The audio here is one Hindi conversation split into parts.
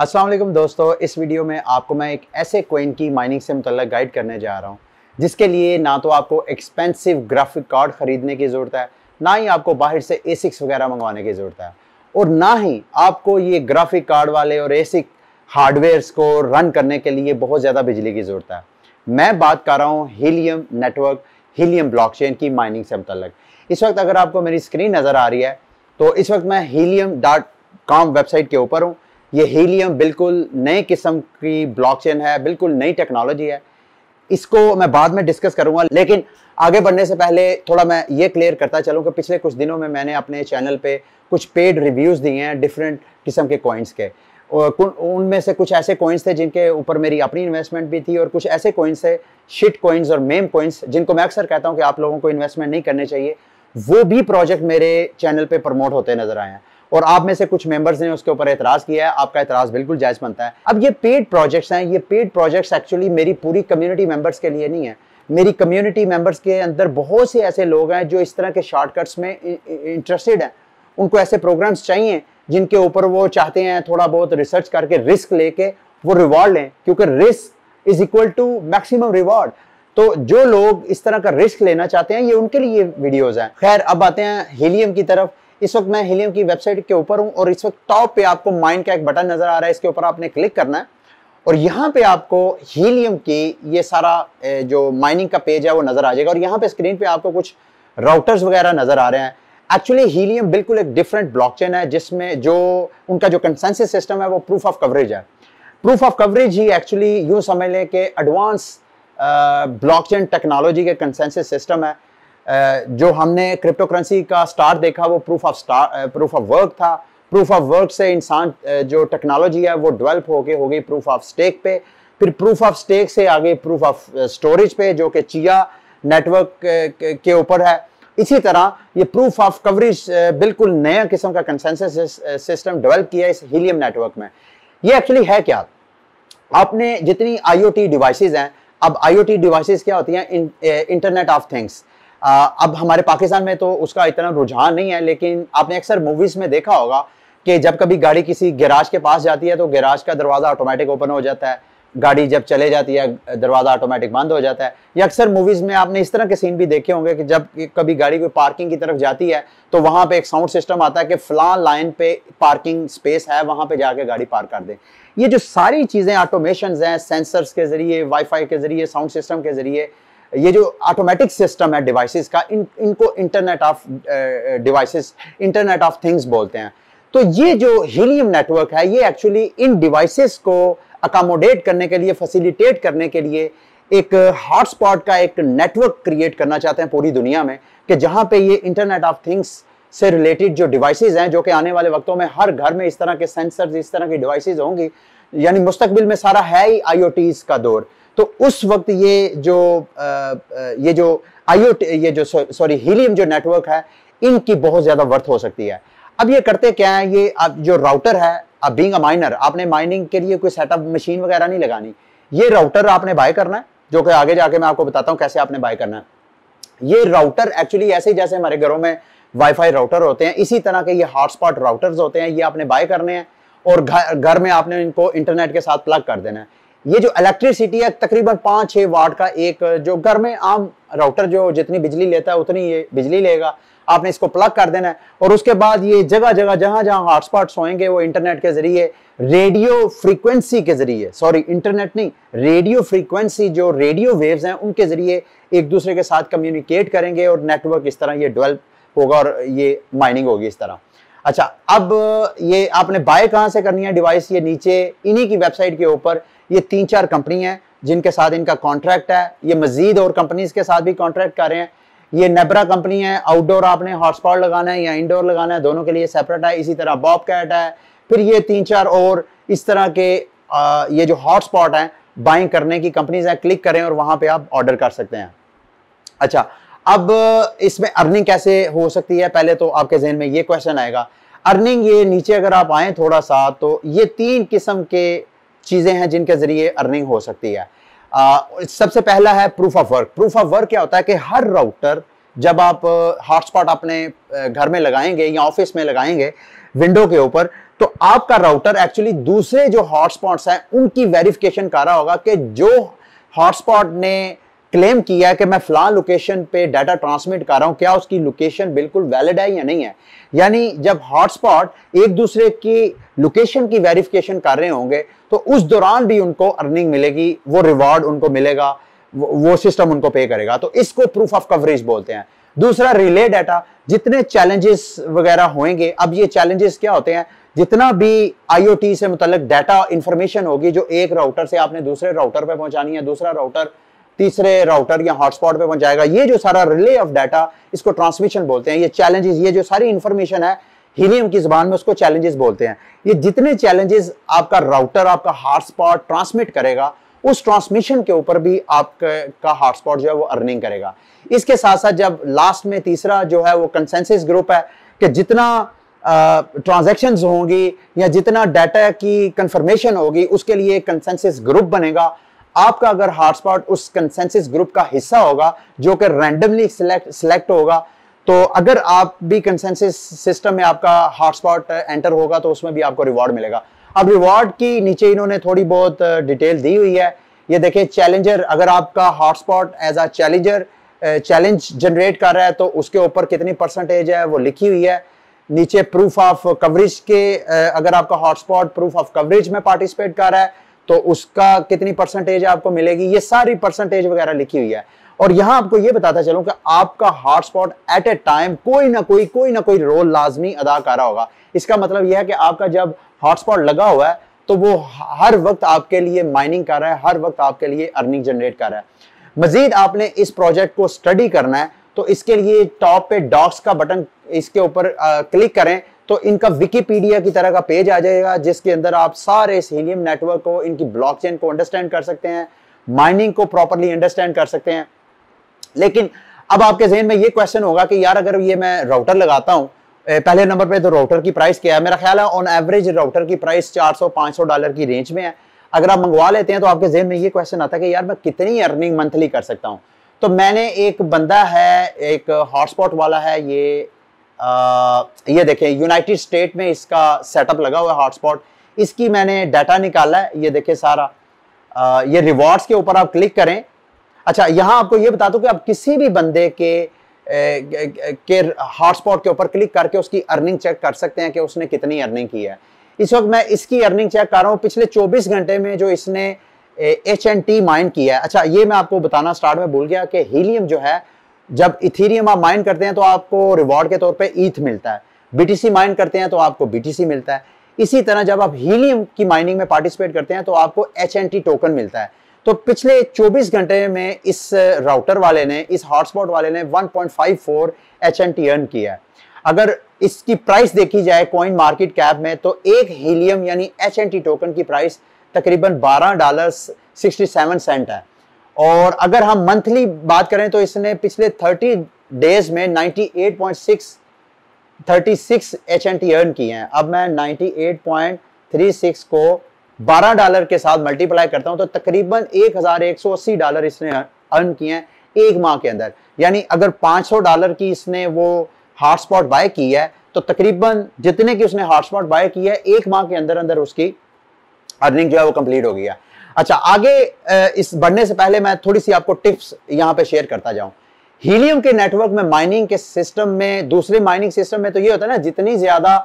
असलम दोस्तों इस वीडियो में आपको मैं एक ऐसे कोइन की माइनिंग से मुतल गाइड करने जा रहा हूँ जिसके लिए ना तो आपको एक्सपेंसिव ग्राफिक कार्ड ख़रीदने की ज़रूरत है ना ही आपको बाहर से ए वगैरह मंगवाने की ज़रूरत है और ना ही आपको ये ग्राफिक कार्ड वाले और ए हार्डवेयर्स को रन करने के लिए बहुत ज़्यादा बिजली की ज़रूरत है मैं बात कर रहा हूँ हीलियम नेटवर्क हीलियम ब्लॉकचेन की माइनिंग से मुतल इस वक्त अगर आपको मेरी स्क्रीन नज़र आ रही है तो इस वक्त मैं हीलियम डॉट कॉम वेबसाइट के ऊपर हूँ ये हीलियम बिल्कुल नए किस्म की ब्लॉकचेन है बिल्कुल नई टेक्नोलॉजी है इसको मैं बाद में डिस्कस करूंगा लेकिन आगे बढ़ने से पहले थोड़ा मैं ये क्लियर करता चलूँ कि पिछले कुछ दिनों में मैंने अपने चैनल पे कुछ पेड रिव्यूज़ दिए हैं डिफरेंट किस्म के कॉइन्स के उनमें से कुछ ऐसे कॉइन्स थे जिनके ऊपर मेरी अपनी इन्वेस्टमेंट भी थी और कुछ ऐसे कॉइन्स थे शिट कॉइन्स और मेम कॉइन्स जिनको मैं अक्सर कहता हूँ कि आप लोगों को इन्वेस्टमेंट नहीं करने चाहिए वो भी प्रोजेक्ट मेरे चैनल पर प्रमोट होते नज़र आए हैं और आप में से कुछ मेंबर्स ने उसके ऊपर एतराज किया है आपका एतराज बिल्कुल जायज बनता है अब ये पेड प्रोजेक्ट्स हैं ये पेड प्रोजेक्ट्स एक्चुअली मेरी पूरी कम्युनिटी मेंबर्स के लिए नहीं है मेरी कम्युनिटी मेंबर्स के अंदर बहुत से ऐसे लोग हैं जो इस तरह के शॉर्टकट्स में इंटरेस्टेड हैं उनको ऐसे प्रोग्राम्स चाहिए जिनके ऊपर वो चाहते हैं थोड़ा बहुत रिसर्च करके रिस्क लेके वो रिवॉर्ड लें क्योंकि risk is equal to maximum reward तो जो लोग इस तरह का रिस्क लेना चाहते हैं ये उनके लिए वीडियोस हैं खैर अब आते हैं हीलियम की तरफ इस वक्त मैं हिलियम की वेबसाइट के ऊपर हूँ और इस वक्त टॉप पे आपको माइंड का एक बटन नजर आ रहा है इसके ऊपर आपने क्लिक करना है और यहाँ पे आपको हीलियम की ये सारा जो माइनिंग का पेज है वो नजर आ जाएगा और यहाँ पे स्क्रीन पे आपको कुछ राउटर्स वगैरह नजर आ रहे हैं एक्चुअली हीलियम बिल्कुल एक डिफरेंट ब्लॉकचेन है जिसमें जो उनका जो कंसेंसिस सिस्टम है वो प्रूफ ऑफ कवरेज है प्रूफ ऑफ कवरेज ही एक्चुअली यूँ समझ लें कि एडवांस ब्लॉकचेन टेक्नोलॉजी के कंसेंसिस सिस्टम है जो हमने क्रिप्टो करेंसी का स्टार्ट देखा वो proof of star proof of work था प्रूफ ऑफ वर्क से इंसान जो टेक्नोलॉजी है वो डेवलप होके हो गई प्रूफ ऑफ स्टेक पे फिर प्रूफ ऑफ स्टेक से आगे प्रूफ ऑफ स्टोरेज पे जो कि चिया नेटवर्क के ऊपर है इसी तरह ये प्रूफ ऑफ कवरेज बिल्कुल नया किस्म का कंसेंसस सिस्टम डेवलप किया इस हीलियम नेटवर्क में ये एक्चुअली है क्या आपने जितनी आईओटी डिवाइसेस हैं अब आईओटी डिवाइसेस क्या होती हैं इंटरनेट ऑफ थिंग्स आ, अब हमारे पाकिस्तान में तो उसका इतना रुझान नहीं है लेकिन आपने अक्सर मूवीज में देखा होगा कि जब कभी गाड़ी किसी गैराज के पास जाती है तो गैराज का दरवाज़ा ऑटोमेटिक ओपन हो जाता है गाड़ी जब चले जाती है दरवाज़ा ऑटोमेटिक बंद हो जाता है या अक्सर मूवीज़ में आपने इस तरह के सीन भी देखे होंगे कि जब कभी गाड़ी कोई पार्किंग की तरफ जाती है तो वहाँ पे एक साउंड सिस्टम आता है कि फ़लाँ लाइन पे पार्किंग स्पेस है वहाँ पे जाके गाड़ी पार्क कर दे ये जो सारी चीज़ें ऑटोमेशन हैं सेंसर्स के ज़रिए वाईफाई के ज़रिए साउंड सिस्टम के ज़रिए ये जो ऑटोमेटिक सिस्टम है डिवाइसेस का इन इनको internet of devices internet of things बोलते हैं तो ये जो हीलियम नेटवर्क है ये एक्चुअली इन डिवाइसेस को अकोमोडेट करने के लिए फैसिलिटेट करने के लिए एक हॉटस्पॉट का एक नेटवर्क क्रिएट करना चाहते हैं पूरी दुनिया में कि जहाँ पर ये इंटरनेट ऑफ थिंग्स से रिलेटेड जो डिवाइसेज हैं जो कि आने वाले वक्तों में हर घर में इस तरह के सेंसर इस तरह की डिवाइसेज होंगी यानी मुस्तकबिल में सारा है ही आई का दौर तो उस वक्त ये जो आ, ये जो आईओ ये जो सॉरी हीलियम जो नेटवर्क है इनकी बहुत ज़्यादा वर्थ हो सकती है अब ये करते क्या है ये अब जो राउटर है अब बीइंग अ माइनर आपने माइनिंग के लिए कोई सेटअप मशीन वगैरह नहीं लगानी ये राउटर आपने बाय करना है जो कि आगे जाके मैं आपको बताता हूँ कैसे आपने बाय करना है ये राउटर एक्चुअली ऐसे जैसे हमारे घरों में वाईफाई राउटर होते हैं इसी तरह के ये हॉटस्पॉट राउटर्स होते हैं ये आपने बाय करने हैं और घर में आपने इनको इंटरनेट के साथ प्लग कर देना है ये जो इलेक्ट्रिसिटी है तकरीबन पाँच छः वाट का एक जो घर में आम राउटर जो जितनी बिजली लेता है उतनी ये बिजली लेगा आपने इसको प्लग कर देना है और उसके बाद ये जगह जगह जहाँ जहाँ हॉटस्पॉट्स होएंगे वो इंटरनेट के जरिए रेडियो फ्रीक्वेंसी के जरिए सॉरी इंटरनेट नहीं रेडियो फ्रीक्वेंसी जो रेडियो वेव्स हैं उनके जरिए एक दूसरे के साथ कम्युनिकेट करेंगे और नेटवर्क इस तरह ये डेवलप होगा और ये माइनिंग होगी इस तरह अच्छा अब ये आपने बाय कहाँ से करनी है डिवाइस ये नीचे इन्हीं की वेबसाइट के ऊपर ये तीन चार कंपनी हैं जिनके साथ इनका कॉन्ट्रैक्ट है ये मजीद और कंपनीज के साथ भी कॉन्ट्रैक्ट कर रहे हैं ये नेबरा कंपनी है आउटडोर आपने हॉटस्पॉट लगाना है या इंडोर लगाना है दोनों के लिए सेपरेट है इसी तरह बॉब कैट है फिर ये तीन चार और इस तरह के आ, ये जो हॉटस्पॉट हैं बाइंग करने की कंपनीज हैं क्लिक करें और वहाँ पर आप ऑर्डर कर सकते हैं अच्छा अब इसमें अर्निंग कैसे हो सकती है पहले तो आपके जहन में ये क्वेश्चन आएगा अर्निंग ये नीचे अगर आप आए थोड़ा सा तो ये तीन किस्म के चीज़ें हैं जिनके ज़रिए अर्निंग हो सकती है आ, सबसे पहला है proof of work proof of work क्या होता है कि हर राउटर जब आप हॉटस्पॉट अपने घर में लगाएंगे या ऑफिस में लगाएंगे विंडो के ऊपर तो आपका राउटर एक्चुअली दूसरे जो हॉटस्पॉट्स हैं उनकी वेरिफिकेशन कर रहा होगा कि जो हॉटस्पॉट ने क्लेम किया कि मैं फ़लां लोकेशन पे डाटा ट्रांसमिट कर रहा हूँ क्या उसकी लोकेशन बिल्कुल वैलिड है या नहीं है यानी जब हॉटस्पॉट एक दूसरे की लोकेशन की वेरिफिकेशन कर रहे होंगे तो उस दौरान भी उनको अर्निंग मिलेगी वो रिवॉर्ड उनको मिलेगा वो सिस्टम उनको पे करेगा तो इसको प्रूफ ऑफ कवरेज बोलते हैं दूसरा रिले डाटा जितने चैलेंजेस वगैरह होंगे अब ये चैलेंजेस क्या होते हैं जितना भी आईओटी से मुतल डाटा इंफॉर्मेशन होगी जो एक राउटर से आपने दूसरे राउटर पे पहुंचानी है दूसरा राउटर तीसरे राउटर या हॉटस्पॉट पे पहुंच जाएगा ये जो सारा रिले ऑफ डाटा इसको ट्रांसमिशन बोलते हैं ये चैलेंजेस ये जो सारी इंफॉर्मेशन है हीलियम की जबान में उसको चैलेंजेस बोलते हैं ये जितने चैलेंजेस आपका राउटर आपका हॉटस्पॉट ट्रांसमिट करेगा उस ट्रांसमिशन के ऊपर भी आपका का हॉटस्पॉट जो है वो अर्निंग करेगा इसके साथ साथ जब लास्ट में तीसरा जो है वो कंसेंसिस ग्रुप है कि जितना ट्रांजेक्शन होंगी या जितना डाटा की कंफर्मेशन होगी उसके लिए कंसेंसिस ग्रुप बनेगा आपका अगर हॉटस्पॉट उस कंसेंसिस ग्रुप का हिस्सा होगा जो कि रैंडमली सिलेक्ट सिलेक्ट होगा तो अगर आप भी कंसेंसिस सिस्टम में आपका हॉटस्पॉट एंटर uh, होगा तो उसमें भी आपको रिवॉर्ड मिलेगा अब रिवॉर्ड की नीचे इन्होंने थोड़ी बहुत डिटेल uh, दी हुई है ये देखिए चैलेंजर अगर आपका hotspot as a challenger challenge generate कर रहा है तो उसके ऊपर कितनी परसेंटेज है वो लिखी हुई है नीचे प्रूफ ऑफ कवरेज के uh, अगर आपका हॉटस्पॉट प्रूफ ऑफ कवरेज में पार्टिसिपेट कर रहा है तो उसका कितनी परसेंटेज आपको मिलेगी ये सारी परसेंटेज वगैरह लिखी हुई है और यहां आपको ये बताता चलूं कि आपका हॉटस्पॉट एट ए टाइम कोई ना कोई कोई ना कोई रोल लाजमी अदा कर रहा होगा इसका मतलब यह है कि आपका जब हॉटस्पॉट लगा हुआ है तो वो हर वक्त आपके लिए माइनिंग कर रहा है हर वक्त आपके लिए अर्निंग जनरेट कर रहा है मजीद आपने इस प्रोजेक्ट को स्टडी करना है तो इसके लिए टॉप पे डॉक्स का बटन इसके ऊपर क्लिक करें तो इनका विकीपीडिया की तरह का पेज आ जाएगा जिसके अंदर आप सारे सीनियम नेटवर्क को इनकी ब्लॉकचेन को अंडरस्टैंड कर सकते हैं माइनिंग को प्रॉपरली अंडरस्टैंड कर सकते हैं लेकिन अब आपके जहन में ये क्वेश्चन होगा कि यार अगर ये मैं राउटर लगाता हूँ पहले नंबर पे तो राउटर की प्राइस क्या है मेरा ख्याल है ऑन एवरेज राउटर की प्राइस 400 500 डॉलर की रेंज में है अगर आप मंगवा लेते हैं तो आपके जहन में ये क्वेश्चन आता है कि यार मैं कितनी अर्निंग मंथली कर सकता हूँ तो मैंने एक बंदा है एक हॉटस्पॉट वाला है ये आ, ये देखें यूनाइटेड स्टेट में इसका सेटअप लगा हुआ है हॉटस्पॉट इसकी मैंने डाटा निकाला है ये देखें सारा आ, ये रिवॉर्ड्स के ऊपर आप क्लिक करें अच्छा यहाँ आपको ये बता दूँ कि आप किसी भी बंदे के के हॉटस्पॉट के ऊपर क्लिक करके उसकी अर्निंग चेक कर सकते हैं कि उसने कितनी अर्निंग की है इस वक्त मैं इसकी अर्निंग चेक कर रहा हूँ पिछले 24 घंटे में जो इसने एच एंड टी माइन किया है अच्छा ये मैं आपको बताना स्टार्ट में भूल गया कि हीलियम जो है जब इथीरियम आप माइन करते हैं तो आपको रिवॉर्ड के तौर पे ईथ मिलता है बीटीसी माइन करते हैं तो आपको बीटीसी मिलता है इसी तरह जब आप हीलियम की माइनिंग में पार्टिसिपेट करते हैं तो आपको एच टोकन मिलता है तो पिछले 24 घंटे में इस राउटर uh, वाले ने इस हॉटस्पॉट वाले ने 1.54 एच अर्न किया है अगर इसकी प्राइस देखी जाए कॉइन मार्केट कैप में तो एक हीलियम यानी एच टोकन की प्राइस तकरीबन बारह डॉलर 67 सेंट है और अगर हम मंथली बात करें तो इसने पिछले 30 डेज में 98.6 36 एच एन टी अर्न किए हैं अब मैं 98.36 को 12 डॉलर के साथ मल्टीप्लाई करता हूं तो तकरीबन 1180 डॉलर इसने अर्न किए हैं एक माह के अंदर यानी अगर 500 डॉलर की इसने वो हॉटस्पॉट बाय की है तो तकरीबन जितने की उसने हॉटस्पॉट बाय की है एक माह के अंदर अंदर उसकी अर्निंग जो है वो कंप्लीट हो गया है अच्छा आगे इस बढ़ने से पहले मैं थोड़ी सी आपको टिप्स यहाँ पे शेयर करता जाऊं हीलियम के नेटवर्क में माइनिंग के सिस्टम में दूसरे माइनिंग सिस्टम में तो ये होता है ना जितनी ज्यादा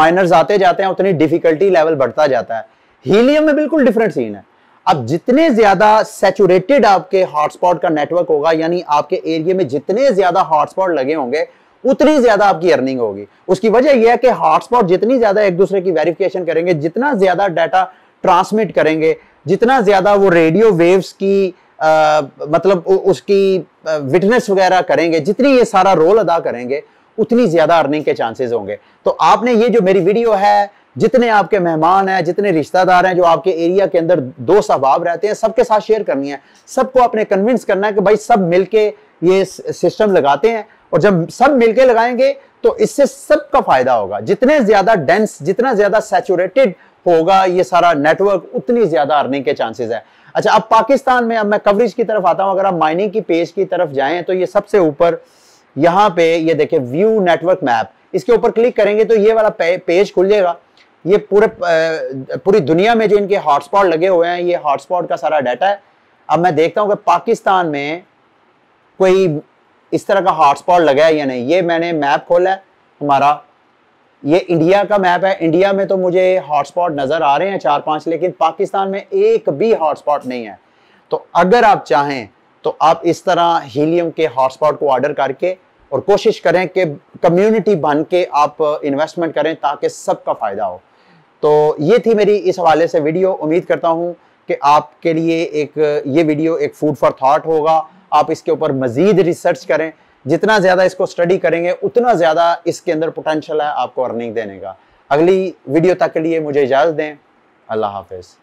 माइनर्स आते जाते हैं उतनी डिफिकल्टी लेवल बढ़ता जाता है हीलियम में बिल्कुल डिफरेंट सीन है अब जितने ज्यादा सेचुरेटेड आपके हॉटस्पॉट का नेटवर्क होगा यानी आपके एरिया में जितने ज्यादा हॉटस्पॉट लगे होंगे उतनी ज्यादा आपकी अर्निंग होगी उसकी वजह यह है कि हॉटस्पॉट जितनी ज्यादा एक दूसरे की वेरिफिकेशन करेंगे जितना ज्यादा डाटा ट्रांसमिट करेंगे जितना ज़्यादा वो रेडियो वेव्स की आ, मतलब उ, उसकी विटनेस वगैरह करेंगे जितनी ये सारा रोल अदा करेंगे उतनी ज़्यादा अर्निंग के चांसेस होंगे तो आपने ये जो मेरी वीडियो है जितने आपके मेहमान हैं जितने रिश्तेदार हैं जो आपके एरिया के अंदर दो सहबाब रहते हैं सबके साथ शेयर करनी है सबको आपने कन्विंस करना है कि भाई सब मिलके ये सिस्टम लगाते हैं और जब सब मिलके लगाएंगे तो इससे सबका फायदा होगा जितने ज्यादा डेंस जितना ज्यादा सेचुरेटेड होगा ये सारा नेटवर्क उतनी ज्यादा अर्निंग के चांसेस है अच्छा अब पाकिस्तान में अब मैं कवरेज की तरफ आता हूं अगर आप माइनिंग की पेज की तरफ जाएं तो ये सबसे ऊपर यहाँ पे ये देखिए व्यू नेटवर्क मैप इसके ऊपर क्लिक करेंगे तो ये वाला पेज खुल जाएगा ये पूरे पूरी दुनिया में जो इनके हॉटस्पॉट लगे हुए हैं ये हॉटस्पॉट का सारा डाटा है अब मैं देखता हूँ कि पाकिस्तान में कोई इस तरह का हॉटस्पॉट लगा है या नहीं ये मैंने मैप खोला है हमारा ये इंडिया का मैप है इंडिया में तो मुझे हॉटस्पॉट नज़र आ रहे हैं चार पांच लेकिन पाकिस्तान में एक भी हॉटस्पॉट नहीं है तो अगर आप चाहें तो आप इस तरह हीलियम के हॉटस्पॉट को ऑर्डर करके और कोशिश करें कि कम्युनिटी बन के आप इन्वेस्टमेंट करें ताकि सबका फ़ायदा हो तो ये थी मेरी इस हवाले से वीडियो उम्मीद करता हूँ कि आपके लिए एक ये वीडियो एक फूड फॉर थाट होगा आप इसके ऊपर मज़ीद रिसर्च करें जितना ज़्यादा इसको स्टडी करेंगे उतना ज़्यादा इसके अंदर पोटेंशियल है आपको अर्निंग देने का अगली वीडियो तक के लिए मुझे इजाज़त दें अल्लाह हाफिज़